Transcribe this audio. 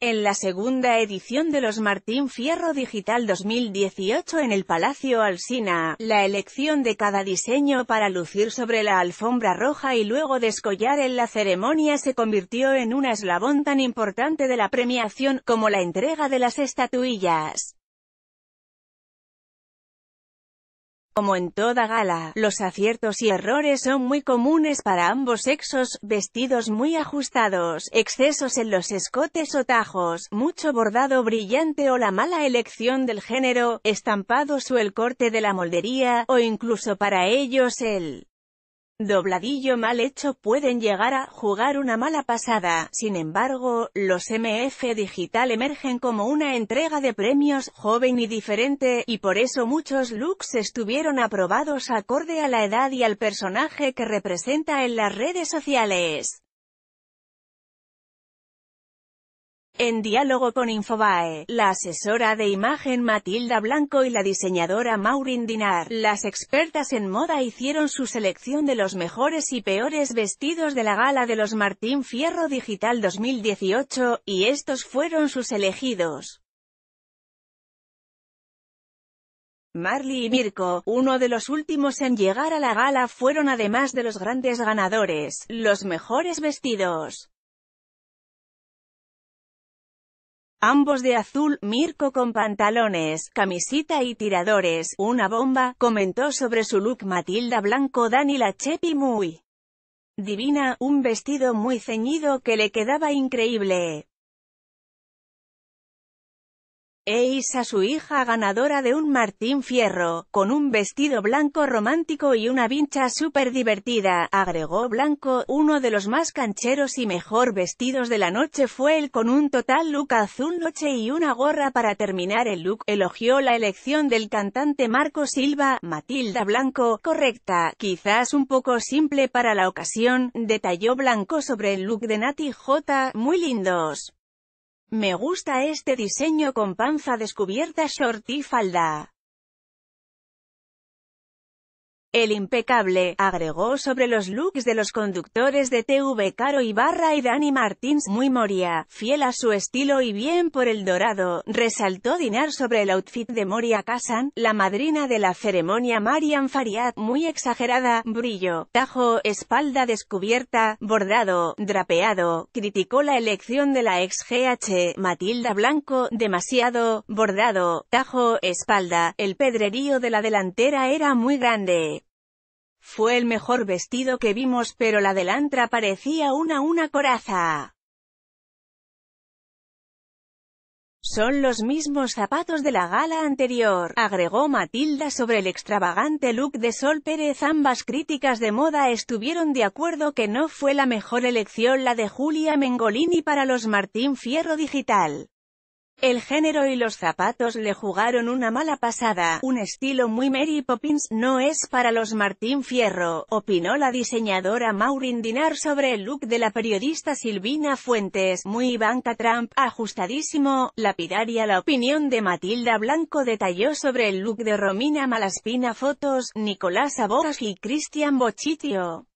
En la segunda edición de los Martín Fierro Digital 2018 en el Palacio Alsina, la elección de cada diseño para lucir sobre la alfombra roja y luego descollar en la ceremonia se convirtió en un eslabón tan importante de la premiación como la entrega de las estatuillas. Como en toda gala, los aciertos y errores son muy comunes para ambos sexos, vestidos muy ajustados, excesos en los escotes o tajos, mucho bordado brillante o la mala elección del género, estampados o el corte de la moldería, o incluso para ellos el dobladillo mal hecho pueden llegar a jugar una mala pasada. Sin embargo, los MF Digital emergen como una entrega de premios joven y diferente, y por eso muchos looks estuvieron aprobados acorde a la edad y al personaje que representa en las redes sociales. En diálogo con Infobae, la asesora de imagen Matilda Blanco y la diseñadora Maureen Dinar, las expertas en moda hicieron su selección de los mejores y peores vestidos de la gala de los Martín Fierro Digital 2018, y estos fueron sus elegidos. Marley y Mirko, uno de los últimos en llegar a la gala fueron además de los grandes ganadores, los mejores vestidos. Ambos de azul, Mirko con pantalones, camisita y tiradores, una bomba, comentó sobre su look Matilda Blanco Dani La Chepi muy divina, un vestido muy ceñido que le quedaba increíble, Eis a su hija ganadora de un Martín Fierro, con un vestido blanco romántico y una vincha súper divertida, agregó Blanco, uno de los más cancheros y mejor vestidos de la noche fue el con un total look azul noche y una gorra para terminar el look, elogió la elección del cantante Marco Silva, Matilda Blanco, correcta, quizás un poco simple para la ocasión, detalló Blanco sobre el look de Nati J, muy lindos. Me gusta este diseño con panza descubierta short y falda. El impecable, agregó sobre los looks de los conductores de TV Caro Ibarra y Dani Martins, muy Moria, fiel a su estilo y bien por el dorado, resaltó Dinar sobre el outfit de Moria Casan, la madrina de la ceremonia Marian Fariat, muy exagerada, brillo, tajo, espalda descubierta, bordado, drapeado, criticó la elección de la ex GH, Matilda Blanco, demasiado, bordado, tajo, espalda, el pedrerío de la delantera era muy grande. Fue el mejor vestido que vimos pero la delantra parecía una una coraza. Son los mismos zapatos de la gala anterior, agregó Matilda sobre el extravagante look de Sol Pérez. Ambas críticas de moda estuvieron de acuerdo que no fue la mejor elección la de Julia Mengolini para los Martín Fierro Digital. El género y los zapatos le jugaron una mala pasada, un estilo muy Mary Poppins no es para los Martín Fierro, opinó la diseñadora Maureen Dinar sobre el look de la periodista Silvina Fuentes, muy Ivanka Trump, ajustadísimo, lapidaria la opinión de Matilda Blanco detalló sobre el look de Romina Malaspina fotos, Nicolás Abogas y Cristian Bochitio.